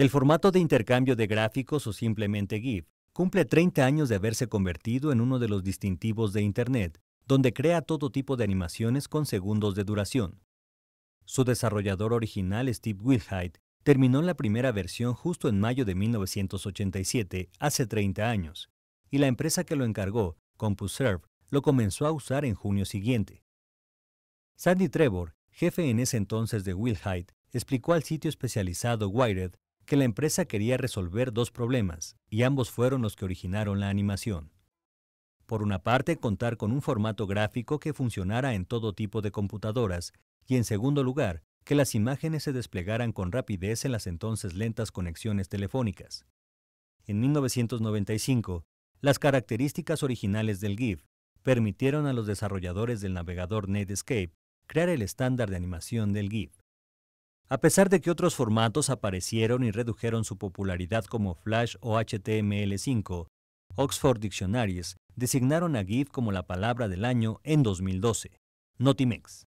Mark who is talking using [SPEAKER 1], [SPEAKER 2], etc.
[SPEAKER 1] El formato de intercambio de gráficos o simplemente GIF cumple 30 años de haberse convertido en uno de los distintivos de Internet, donde crea todo tipo de animaciones con segundos de duración. Su desarrollador original, Steve Wilhite, terminó la primera versión justo en mayo de 1987, hace 30 años, y la empresa que lo encargó, CompuServe, lo comenzó a usar en junio siguiente. Sandy Trevor, jefe en ese entonces de Wilhite, explicó al sitio especializado Wired que la empresa quería resolver dos problemas, y ambos fueron los que originaron la animación. Por una parte, contar con un formato gráfico que funcionara en todo tipo de computadoras, y en segundo lugar, que las imágenes se desplegaran con rapidez en las entonces lentas conexiones telefónicas. En 1995, las características originales del GIF permitieron a los desarrolladores del navegador Netscape crear el estándar de animación del GIF. A pesar de que otros formatos aparecieron y redujeron su popularidad como Flash o HTML5, Oxford Dictionaries designaron a GIF como la palabra del año en 2012. Notimex.